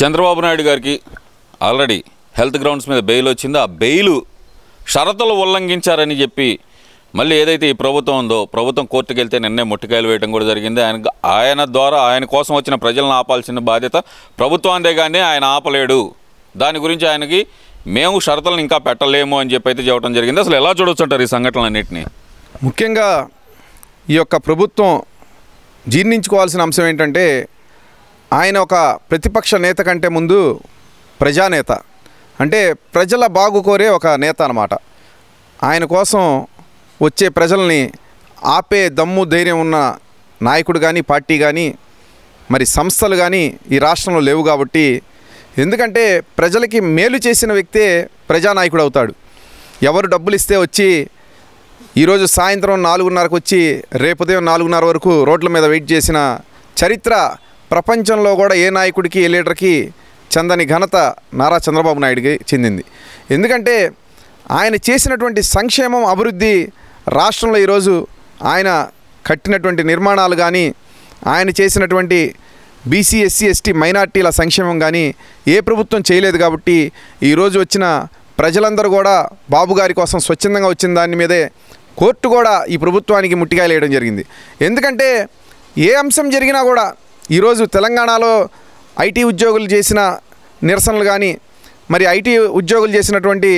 చంద్రబాబు నాయుడు గారికి already health grounds మీద bail వచ్చింది ఆ బెయిలు షరతులు ఉల్లంఘించారని చెప్పి మళ్ళీ ఏదైతే ఈ ప్రభుత్వం ఉందో ప్రభుత్వం కోర్టుకు వెళ్తే నిన్నే ముట్టికాయలు వేయడం కూడా జరిగింది ఆయన ఆయన ద్వారా ఆయన కోసం వచ్చిన ప్రజలను ఆపాల్సిన బాధ్యత ప్రభుత్వాందే కానీ ఆయన ఆపలేడు దాని గురించి ఆయనకి మేము షరతులను ఇంకా పెట్టలేము అని చెప్పి అయితే చెప్పడం జరిగింది అసలు ఎలా చూడొచ్చుంటారు ఈ సంఘటనలన్నింటినీ ముఖ్యంగా ఈ యొక్క ప్రభుత్వం జీర్ణించుకోవాల్సిన అంశం ఏంటంటే ఆయన ఒక ప్రతిపక్ష నేత కంటే ముందు ప్రజానేత అంటే ప్రజల బాగు కోరే ఒక నేత అనమాట ఆయన కోసం వచ్చే ప్రజల్ని ఆపే దమ్ము ధైర్యం ఉన్న నాయకుడు కానీ పార్టీ కానీ మరి సంస్థలు కానీ ఈ రాష్ట్రంలో లేవు కాబట్టి ఎందుకంటే ప్రజలకి మేలు చేసిన వ్యక్తే ప్రజానాయకుడు అవుతాడు ఎవరు డబ్బులు ఇస్తే వచ్చి ఈరోజు సాయంత్రం నాలుగున్నరకు వచ్చి రేపు ఉదయం నాలుగున్నర వరకు రోడ్ల మీద వెయిట్ చేసిన చరిత్ర ప్రపంచంలో కూడా ఏ నాయకుడికి ఏ లీడర్కి చెందని ఘనత నారా చంద్రబాబు నాయుడికి చెందింది ఎందుకంటే ఆయన చేసినటువంటి సంక్షేమం అభివృద్ధి రాష్ట్రంలో ఈరోజు ఆయన కట్టినటువంటి నిర్మాణాలు కానీ ఆయన చేసినటువంటి బీసీ ఎస్సీ ఎస్టీ మైనార్టీల సంక్షేమం కానీ ఏ ప్రభుత్వం చేయలేదు కాబట్టి ఈరోజు వచ్చిన ప్రజలందరూ కూడా బాబు గారి కోసం స్వచ్ఛందంగా వచ్చిన దాని మీదే కోర్టు కూడా ఈ ప్రభుత్వానికి ముట్టికాయలేయడం జరిగింది ఎందుకంటే ఏ అంశం జరిగినా కూడా ఈరోజు తెలంగాణలో ఐటీ ఉద్యోగులు చేసిన నిరసనలు కానీ మరి ఐటీ ఉద్యోగులు చేసినటువంటి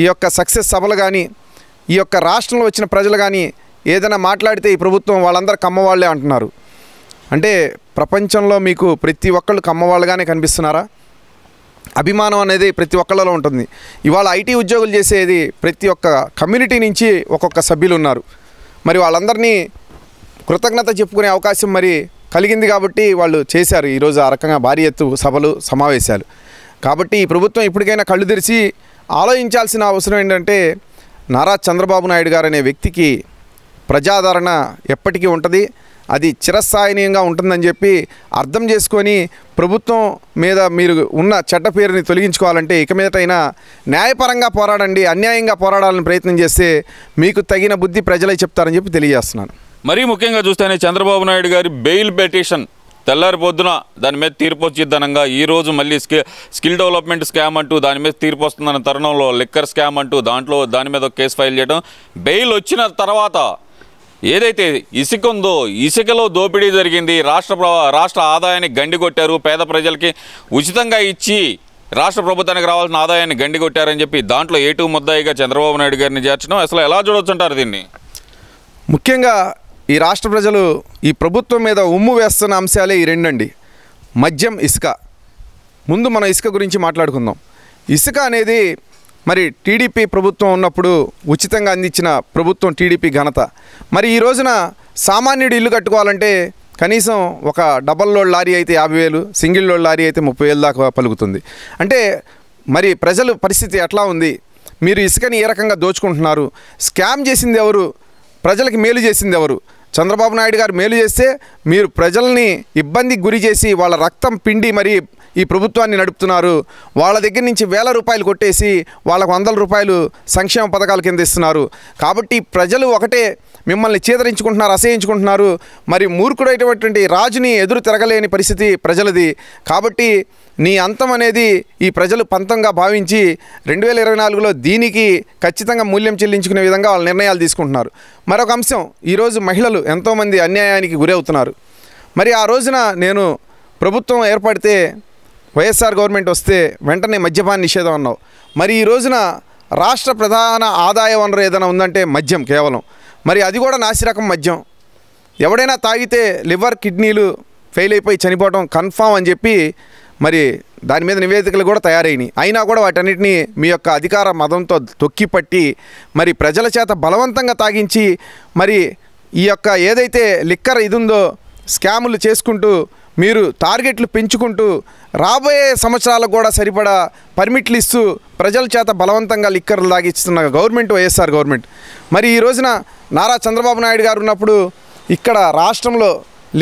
ఈ యొక్క సక్సెస్ సభలు కానీ ఈ యొక్క రాష్ట్రంలో వచ్చిన ప్రజలు కానీ ఏదైనా మాట్లాడితే ఈ ప్రభుత్వం వాళ్ళందరూ కమ్మవాళ్లే అంటున్నారు అంటే ప్రపంచంలో మీకు ప్రతి ఒక్కళ్ళు కమ్మవాళ్ళుగానే కనిపిస్తున్నారా అభిమానం అనేది ప్రతి ఒక్కళ్ళలో ఉంటుంది ఇవాళ ఐటీ ఉద్యోగులు చేసేది ప్రతి ఒక్క కమ్యూనిటీ నుంచి ఒక్కొక్క సభ్యులు ఉన్నారు మరి వాళ్ళందరినీ కృతజ్ఞత చెప్పుకునే అవకాశం మరి కలిగింది కాబట్టి వాళ్ళు చేశారు ఈరోజు ఆ రకంగా భారీ ఎత్తు సభలు సమావేశాలు కాబట్టి ఈ ప్రభుత్వం ఇప్పటికైనా కళ్ళు తెరిచి ఆలోచించాల్సిన అవసరం ఏంటంటే నారా చంద్రబాబు నాయుడు గారు అనే వ్యక్తికి ప్రజాదరణ ఎప్పటికీ ఉంటుంది అది చిరస్థాయనీయంగా ఉంటుందని చెప్పి అర్థం చేసుకొని ప్రభుత్వం మీద మీరు ఉన్న చట్ట పేరుని తొలగించుకోవాలంటే ఇక మీదటైనా న్యాయపరంగా పోరాడండి అన్యాయంగా పోరాడాలని ప్రయత్నం చేస్తే మీకు తగిన బుద్ధి ప్రజలే చెప్తారని చెప్పి తెలియజేస్తున్నాను మరీ ముఖ్యంగా చూస్తేనే చంద్రబాబు నాయుడు గారి బెయిల్ పెటిషన్ తెల్లారి పొద్దున దాని మీద తీర్పు వచ్చిద్దనంగా ఈరోజు మళ్ళీ స్కి స్కిల్ డెవలప్మెంట్ స్కామ్ అంటూ దాని మీద తీర్పు వస్తుందన్న తరుణంలో లిక్కర్ స్కామ్ అంటూ దాంట్లో దాని మీద ఒక కేసు ఫైల్ చేయడం బెయిల్ వచ్చిన తర్వాత ఏదైతే ఇసుక ఉందో ఇసుకలో దోపిడీ జరిగింది రాష్ట్ర రాష్ట్ర ఆదాయాన్ని గండి కొట్టారు పేద ప్రజలకి ఉచితంగా ఇచ్చి రాష్ట్ర ప్రభుత్వానికి రావాల్సిన ఆదాయాన్ని కొట్టారని చెప్పి దాంట్లో ఏటూ ముద్దాయిగా చంద్రబాబు నాయుడు గారిని చేర్చడం అసలు ఎలా చూడొచ్చుంటారు దీన్ని ముఖ్యంగా ఈ రాష్ట్ర ప్రజలు ఈ ప్రభుత్వం మీద ఉమ్ము వేస్తున్న అంశాలే ఈ రెండండి మద్యం ఇసుక ముందు మనం ఇసుక గురించి మాట్లాడుకుందాం ఇసుక అనేది మరి టీడీపీ ప్రభుత్వం ఉన్నప్పుడు ఉచితంగా అందించిన ప్రభుత్వం టీడీపీ ఘనత మరి ఈ రోజున సామాన్యుడు ఇల్లు కట్టుకోవాలంటే కనీసం ఒక డబల్ లోడ్ లారీ అయితే యాభై వేలు సింగిల్ లోడ్ లారీ అయితే ముప్పై వేలు దాకా పలుకుతుంది అంటే మరి ప్రజలు పరిస్థితి ఎట్లా ఉంది మీరు ఇసుకని ఏ రకంగా దోచుకుంటున్నారు స్కామ్ చేసింది ఎవరు ప్రజలకు మేలు చేసింది ఎవరు చంద్రబాబు నాయుడు గారు మేలు చేస్తే మీరు ప్రజల్ని ఇబ్బందికి గురి చేసి వాళ్ళ రక్తం పిండి మరి ఈ ప్రభుత్వాన్ని నడుపుతున్నారు వాళ్ళ దగ్గర నుంచి వేల రూపాయలు కొట్టేసి వాళ్ళకు వందల రూపాయలు సంక్షేమ పథకాల కింద ఇస్తున్నారు కాబట్టి ప్రజలు ఒకటే మిమ్మల్ని చేదరించుకుంటున్నారు అసహించుకుంటున్నారు మరి మూర్ఖుడైనటువంటి రాజుని ఎదురు తిరగలేని పరిస్థితి ప్రజలది కాబట్టి నీ అంతం అనేది ఈ ప్రజలు పంతంగా భావించి రెండు వేల ఇరవై నాలుగులో దీనికి ఖచ్చితంగా మూల్యం చెల్లించుకునే విధంగా వాళ్ళు నిర్ణయాలు తీసుకుంటున్నారు మరొక అంశం ఈరోజు మహిళలు ఎంతోమంది అన్యాయానికి గురవుతున్నారు మరి ఆ రోజున నేను ప్రభుత్వం ఏర్పడితే వైఎస్ఆర్ గవర్నమెంట్ వస్తే వెంటనే మద్యపాన నిషేధం అన్నావు మరి ఈ రోజున రాష్ట్ర ప్రధాన ఆదాయ వనరు ఏదైనా ఉందంటే మద్యం కేవలం మరి అది కూడా నాసిరకం మద్యం ఎవడైనా తాగితే లివర్ కిడ్నీలు ఫెయిల్ అయిపోయి చనిపోవడం కన్ఫామ్ అని చెప్పి మరి దాని మీద నివేదికలు కూడా తయారైనవి అయినా కూడా వాటన్నిటిని మీ యొక్క అధికార మతంతో తొక్కిపట్టి మరి ప్రజల చేత బలవంతంగా తాగించి మరి ఈ యొక్క ఏదైతే లిక్కర్ ఇది ఉందో స్కాములు చేసుకుంటూ మీరు టార్గెట్లు పెంచుకుంటూ రాబోయే సంవత్సరాలకు కూడా సరిపడా పర్మిట్లు ఇస్తూ ప్రజల చేత బలవంతంగా లిక్కర్లు తాగిస్తున్న గవర్నమెంట్ వైఎస్ఆర్ గవర్నమెంట్ మరి ఈ రోజున నారా చంద్రబాబు నాయుడు గారు ఉన్నప్పుడు ఇక్కడ రాష్ట్రంలో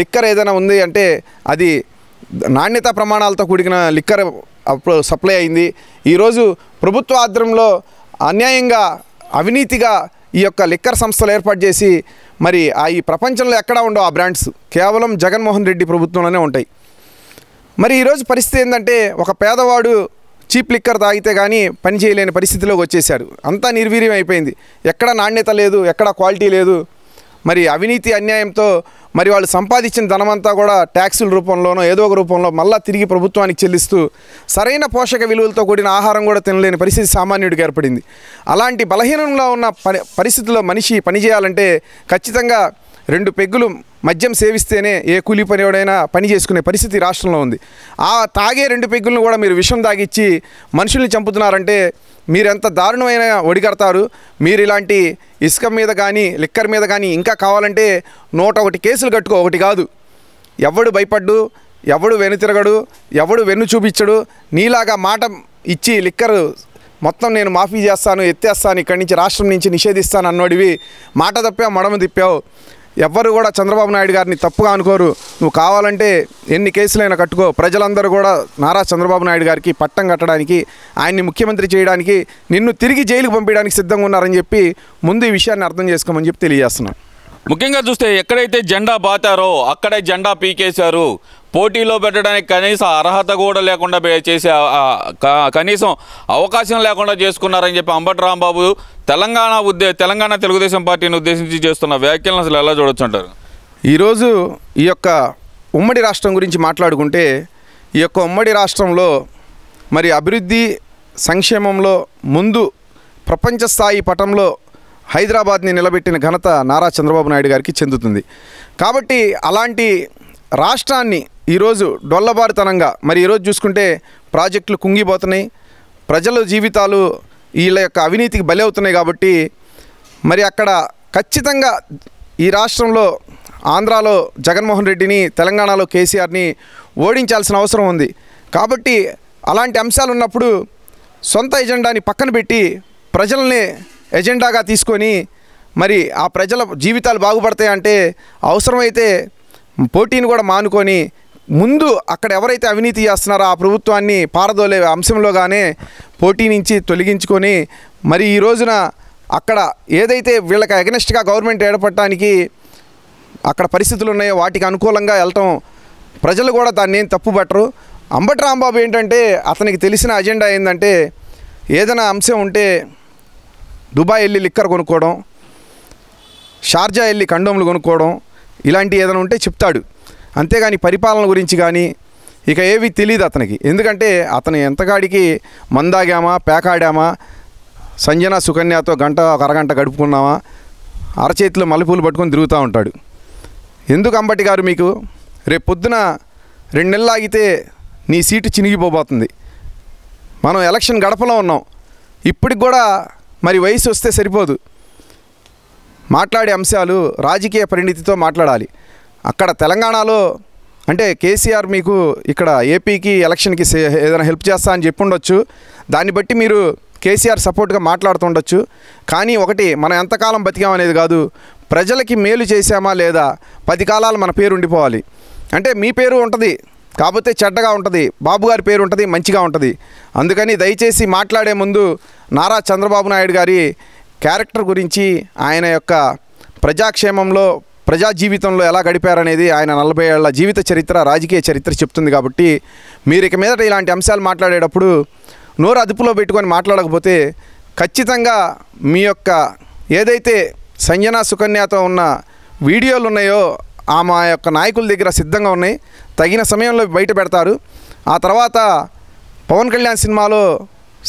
లిక్కర్ ఏదైనా ఉంది అంటే అది నాణ్యతా ప్రమాణాలతో కూడిన లిక్కర్ సప్లై అయింది ఈరోజు ప్రభుత్వ ఆధ్వర్యంలో అన్యాయంగా అవినీతిగా ఈ యొక్క లిక్కర్ సంస్థలు ఏర్పాటు చేసి మరి ఆ ఈ ప్రపంచంలో ఎక్కడ ఉండవు ఆ బ్రాండ్స్ కేవలం జగన్మోహన్ రెడ్డి ప్రభుత్వంలోనే ఉంటాయి మరి ఈరోజు పరిస్థితి ఏంటంటే ఒక పేదవాడు చీప్ లిక్కర్ తాగితే కానీ పని చేయలేని పరిస్థితిలోకి వచ్చేసాడు అంతా నిర్వీర్యం అయిపోయింది ఎక్కడ నాణ్యత లేదు ఎక్కడ క్వాలిటీ లేదు మరి అవినీతి అన్యాయంతో మరి వాళ్ళు సంపాదించిన ధనమంతా కూడా ట్యాక్సుల రూపంలోనో ఏదో ఒక రూపంలో మళ్ళా తిరిగి ప్రభుత్వానికి చెల్లిస్తూ సరైన పోషక విలువలతో కూడిన ఆహారం కూడా తినలేని పరిస్థితి సామాన్యుడికి ఏర్పడింది అలాంటి బలహీనంగా ఉన్న పరిస్థితిలో మనిషి పనిచేయాలంటే ఖచ్చితంగా రెండు పెగ్గులు మద్యం సేవిస్తేనే ఏ కూలీ ఎవడైనా పని చేసుకునే పరిస్థితి రాష్ట్రంలో ఉంది ఆ తాగే రెండు పెగ్గులను కూడా మీరు విషం తాగిచ్చి మనుషుల్ని చంపుతున్నారంటే మీరెంత దారుణమైన ఒడిగడతారు మీరు ఇలాంటి ఇసుక మీద కానీ లిక్కర్ మీద కానీ ఇంకా కావాలంటే నూట ఒకటి కేసులు కట్టుకో ఒకటి కాదు ఎవడు భయపడ్డు ఎవడు వెనుతిరగడు ఎవడు వెన్ను చూపించడు నీలాగా మాట ఇచ్చి లిక్కర్ మొత్తం నేను మాఫీ చేస్తాను ఎత్తేస్తాను ఇక్కడి నుంచి రాష్ట్రం నుంచి నిషేధిస్తాను అన్నోడివి మాట తప్పావు మడమ తిప్పావు ఎవ్వరు కూడా చంద్రబాబు నాయుడు గారిని తప్పుగా అనుకోరు నువ్వు కావాలంటే ఎన్ని కేసులైనా కట్టుకో ప్రజలందరూ కూడా నారా చంద్రబాబు నాయుడు గారికి పట్టం కట్టడానికి ఆయన్ని ముఖ్యమంత్రి చేయడానికి నిన్ను తిరిగి జైలుకు పంపించడానికి సిద్ధంగా ఉన్నారని చెప్పి ముందు ఈ విషయాన్ని అర్థం చేసుకోమని చెప్పి తెలియజేస్తున్నాను ముఖ్యంగా చూస్తే ఎక్కడైతే జెండా బాతారో అక్కడే జెండా పీకేశారు పోటీలో పెట్టడానికి కనీసం అర్హత కూడా లేకుండా చేసే కనీసం అవకాశం లేకుండా చేసుకున్నారని చెప్పి అంబటి రాంబాబు తెలంగాణ ఉద్దే తెలంగాణ తెలుగుదేశం పార్టీని ఉద్దేశించి చేస్తున్న వ్యాఖ్యలను అసలు ఎలా చూడొచ్చు అంటారు ఈరోజు ఈ యొక్క ఉమ్మడి రాష్ట్రం గురించి మాట్లాడుకుంటే ఈ యొక్క ఉమ్మడి రాష్ట్రంలో మరి అభివృద్ధి సంక్షేమంలో ముందు ప్రపంచ స్థాయి పటంలో హైదరాబాద్ని నిలబెట్టిన ఘనత నారా చంద్రబాబు నాయుడు గారికి చెందుతుంది కాబట్టి అలాంటి రాష్ట్రాన్ని ఈరోజు డొల్లబారుతనంగా మరి ఈరోజు చూసుకుంటే ప్రాజెక్టులు కుంగిపోతున్నాయి ప్రజల జీవితాలు వీళ్ళ యొక్క అవినీతికి బలి అవుతున్నాయి కాబట్టి మరి అక్కడ ఖచ్చితంగా ఈ రాష్ట్రంలో ఆంధ్రాలో జగన్మోహన్ రెడ్డిని తెలంగాణలో కేసీఆర్ని ఓడించాల్సిన అవసరం ఉంది కాబట్టి అలాంటి అంశాలు ఉన్నప్పుడు సొంత ఎజెండాని పక్కన పెట్టి ప్రజల్ని ఎజెండాగా తీసుకొని మరి ఆ ప్రజల జీవితాలు బాగుపడతాయంటే అవసరమైతే పోటీని కూడా మానుకొని ముందు అక్కడ ఎవరైతే అవినీతి చేస్తున్నారో ఆ ప్రభుత్వాన్ని పారదోలే అంశంలోగానే పోటీ నుంచి తొలగించుకొని మరి ఈ రోజున అక్కడ ఏదైతే వీళ్ళకి అగెనిస్ట్గా గవర్నమెంట్ ఏర్పడటానికి అక్కడ పరిస్థితులు ఉన్నాయో వాటికి అనుకూలంగా వెళ్ళటం ప్రజలు కూడా దాన్ని ఏం తప్పుపట్టరు అంబటి రాంబాబు ఏంటంటే అతనికి తెలిసిన అజెండా ఏంటంటే ఏదైనా అంశం ఉంటే దుబాయ్ వెళ్ళి లిక్కర్ కొనుక్కోవడం షార్జా వెళ్ళి కండోములు కొనుక్కోవడం ఇలాంటి ఏదైనా ఉంటే చెప్తాడు అంతేగాని పరిపాలన గురించి కానీ ఇక ఏవి తెలియదు అతనికి ఎందుకంటే అతను ఎంతగాడికి మందాగామా పేకాడామా సంజన సుకన్యతో గంట ఒక అరగంట గడుపుకున్నామా అరచేతిలో మల్లెపూలు పట్టుకొని తిరుగుతూ ఉంటాడు ఎందుకు అంబటి గారు మీకు రేపు పొద్దున రెండు నెలలు ఆగితే నీ సీటు చినిగిపోబోతుంది మనం ఎలక్షన్ గడపలో ఉన్నాం ఇప్పటికి కూడా మరి వయసు వస్తే సరిపోదు మాట్లాడే అంశాలు రాజకీయ పరిణితితో మాట్లాడాలి అక్కడ తెలంగాణలో అంటే కేసీఆర్ మీకు ఇక్కడ ఏపీకి ఎలక్షన్కి ఏదైనా హెల్ప్ చేస్తా అని చెప్పి ఉండొచ్చు దాన్ని బట్టి మీరు కేసీఆర్ సపోర్ట్గా మాట్లాడుతుండొచ్చు కానీ ఒకటి మనం ఎంతకాలం బతికామనేది కాదు ప్రజలకి మేలు చేశామా లేదా పది కాలాలు మన పేరు ఉండిపోవాలి అంటే మీ పేరు ఉంటుంది కాకపోతే చెడ్డగా ఉంటుంది బాబుగారి పేరు ఉంటుంది మంచిగా ఉంటుంది అందుకని దయచేసి మాట్లాడే ముందు నారా చంద్రబాబు నాయుడు గారి క్యారెక్టర్ గురించి ఆయన యొక్క ప్రజాక్షేమంలో ప్రజా జీవితంలో ఎలా గడిపారనేది ఆయన నలభై ఏళ్ల జీవిత చరిత్ర రాజకీయ చరిత్ర చెప్తుంది కాబట్టి మీరు ఇక మీదట ఇలాంటి అంశాలు మాట్లాడేటప్పుడు నోరు అదుపులో పెట్టుకొని మాట్లాడకపోతే ఖచ్చితంగా మీ యొక్క ఏదైతే సంజన సుకన్యతో ఉన్న వీడియోలు ఉన్నాయో ఆమె యొక్క నాయకుల దగ్గర సిద్ధంగా ఉన్నాయి తగిన సమయంలో బయట పెడతారు ఆ తర్వాత పవన్ కళ్యాణ్ సినిమాలో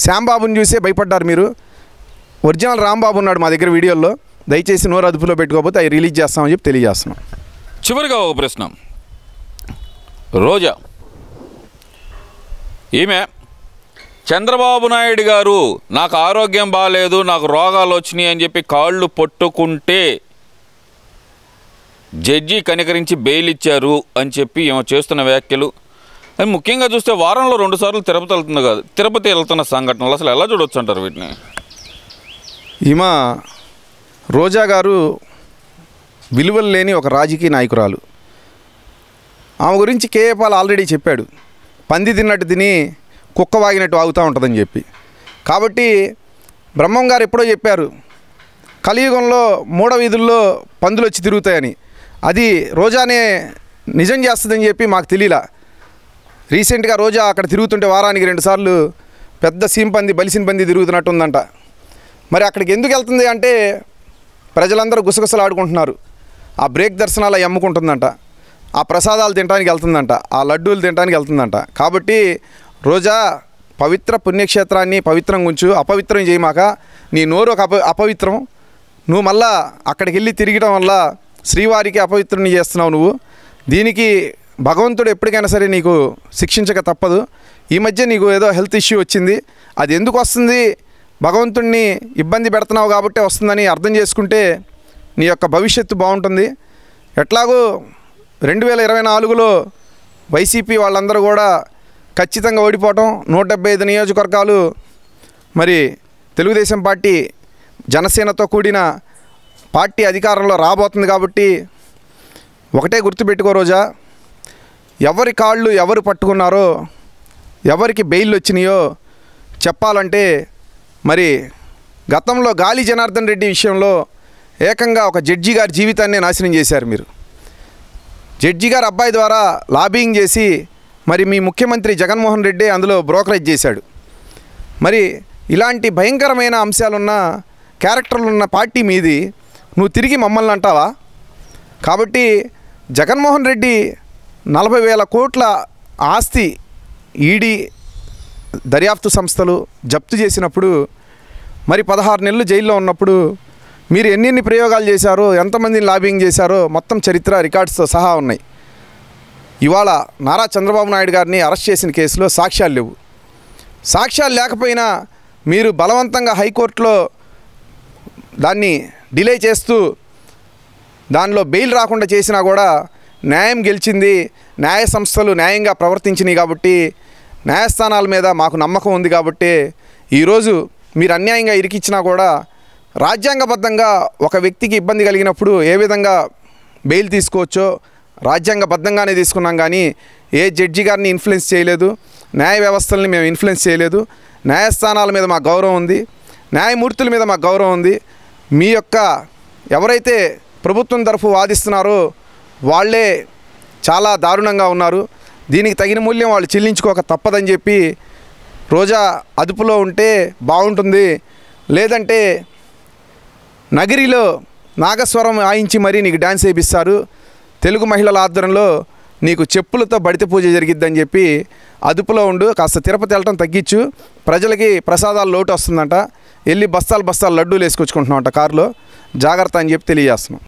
శ్యాంబాబుని చూసే భయపడ్డారు మీరు ఒరిజినల్ రాంబాబు ఉన్నాడు మా దగ్గర వీడియోల్లో దయచేసి నోరు అదుపులో పెట్టుకోకపోతే అవి రిలీజ్ చేస్తామని చెప్పి తెలియజేస్తున్నాం చివరిగా ఒక ప్రశ్న రోజా ఈమె చంద్రబాబు నాయుడు గారు నాకు ఆరోగ్యం బాగాలేదు నాకు రోగాలు వచ్చినాయి అని చెప్పి కాళ్ళు పట్టుకుంటే జడ్జి కనికరించి బెయిల్ ఇచ్చారు అని చెప్పి ఏమో చేస్తున్న వ్యాఖ్యలు అది ముఖ్యంగా చూస్తే వారంలో రెండుసార్లు తిరుపతి వెళ్తుంది కాదు తిరుపతి వెళ్తున్న సంఘటనలు అసలు ఎలా చూడొచ్చు అంటారు వీటిని ఈమా రోజా గారు విలువలు లేని ఒక రాజకీయ నాయకురాలు ఆమె గురించి కేఏపాల్ ఆల్రెడీ చెప్పాడు పంది తిన్నట్టు తిని కుక్క వాగినట్టు ఆగుతూ ఉంటుందని చెప్పి కాబట్టి బ్రహ్మం గారు ఎప్పుడో చెప్పారు కలియుగంలో మూడ వీధుల్లో పందులు వచ్చి తిరుగుతాయని అది రోజానే నిజం చేస్తుందని చెప్పి మాకు తెలియలా రీసెంట్గా రోజా అక్కడ తిరుగుతుంటే వారానికి రెండుసార్లు పెద్ద సీంపంది బలిసిన పంది తిరుగుతున్నట్టు ఉందంట మరి అక్కడికి ఎందుకు వెళ్తుంది అంటే ప్రజలందరూ గుసగుసలాడుకుంటున్నారు ఆ బ్రేక్ దర్శనాలు అమ్ముకుంటుందంట ఆ ప్రసాదాలు తినడానికి వెళ్తుందంట ఆ లడ్డూలు తినడానికి వెళ్తుందంట కాబట్టి రోజా పవిత్ర పుణ్యక్షేత్రాన్ని పవిత్రం గుంచు అపవిత్రం చేయమాక నీ నోరు ఒక అప అపవిత్రం నువ్వు మళ్ళా అక్కడికి వెళ్ళి తిరగడం వల్ల శ్రీవారికి అపవిత్రుని చేస్తున్నావు నువ్వు దీనికి భగవంతుడు ఎప్పటికైనా సరే నీకు శిక్షించక తప్పదు ఈ మధ్య నీకు ఏదో హెల్త్ ఇష్యూ వచ్చింది అది ఎందుకు వస్తుంది భగవంతుణ్ణి ఇబ్బంది పెడుతున్నావు కాబట్టి వస్తుందని అర్థం చేసుకుంటే నీ యొక్క భవిష్యత్తు బాగుంటుంది ఎట్లాగూ రెండు వేల ఇరవై నాలుగులో వైసీపీ వాళ్ళందరూ కూడా ఖచ్చితంగా ఓడిపోవటం నూట డెబ్బై ఐదు నియోజకవర్గాలు మరి తెలుగుదేశం పార్టీ జనసేనతో కూడిన పార్టీ అధికారంలో రాబోతుంది కాబట్టి ఒకటే గుర్తుపెట్టుకో రోజా ఎవరి కాళ్ళు ఎవరు పట్టుకున్నారో ఎవరికి బెయిల్ వచ్చినాయో చెప్పాలంటే మరి గతంలో గాలి జనార్దన్ రెడ్డి విషయంలో ఏకంగా ఒక జడ్జి గారి జీవితాన్ని నాశనం చేశారు మీరు జడ్జి గారు అబ్బాయి ద్వారా లాబింగ్ చేసి మరి మీ ముఖ్యమంత్రి జగన్మోహన్ రెడ్డి అందులో బ్రోకరేజ్ చేశాడు మరి ఇలాంటి భయంకరమైన అంశాలున్న క్యారెక్టర్లున్న పార్టీ మీది నువ్వు తిరిగి మమ్మల్ని అంటావా కాబట్టి జగన్మోహన్ రెడ్డి నలభై వేల కోట్ల ఆస్తి ఈడీ దర్యాప్తు సంస్థలు జప్తు చేసినప్పుడు మరి పదహారు నెలలు జైల్లో ఉన్నప్పుడు మీరు ఎన్నెన్ని ప్రయోగాలు చేశారో ఎంతమందిని లాబింగ్ చేశారో మొత్తం చరిత్ర రికార్డ్స్తో సహా ఉన్నాయి ఇవాళ నారా చంద్రబాబు నాయుడు గారిని అరెస్ట్ చేసిన కేసులో సాక్ష్యాలు లేవు సాక్ష్యాలు లేకపోయినా మీరు బలవంతంగా హైకోర్టులో దాన్ని డిలే చేస్తూ దానిలో బెయిల్ రాకుండా చేసినా కూడా న్యాయం గెలిచింది న్యాయ సంస్థలు న్యాయంగా ప్రవర్తించినాయి కాబట్టి న్యాయస్థానాల మీద మాకు నమ్మకం ఉంది కాబట్టి ఈరోజు మీరు అన్యాయంగా ఇరికిచ్చినా కూడా రాజ్యాంగబద్ధంగా ఒక వ్యక్తికి ఇబ్బంది కలిగినప్పుడు ఏ విధంగా బెయిల్ తీసుకోవచ్చో రాజ్యాంగబద్ధంగానే తీసుకున్నాం కానీ ఏ జడ్జి గారిని ఇన్ఫ్లుయెన్స్ చేయలేదు న్యాయ వ్యవస్థల్ని మేము ఇన్ఫ్లుయెన్స్ చేయలేదు న్యాయస్థానాల మీద మాకు గౌరవం ఉంది న్యాయమూర్తుల మీద మాకు గౌరవం ఉంది మీ యొక్క ఎవరైతే ప్రభుత్వం తరఫు వాదిస్తున్నారో వాళ్ళే చాలా దారుణంగా ఉన్నారు దీనికి తగిన మూల్యం వాళ్ళు చెల్లించుకోక తప్పదని చెప్పి రోజా అదుపులో ఉంటే బాగుంటుంది లేదంటే నగిరిలో నాగస్వరం ఆయించి మరీ నీకు డ్యాన్స్ వేపిస్తారు తెలుగు మహిళల ఆధ్వర్యంలో నీకు చెప్పులతో బడిత పూజ జరిగిద్దని చెప్పి అదుపులో ఉండు కాస్త తిరుపతి వెళ్ళటం తగ్గించు ప్రజలకి ప్రసాదాలు లోటు వస్తుందంట వెళ్ళి బస్తాలు బస్తాలు లడ్డూలు అంట కారులో జాగ్రత్త అని చెప్పి తెలియజేస్తున్నాం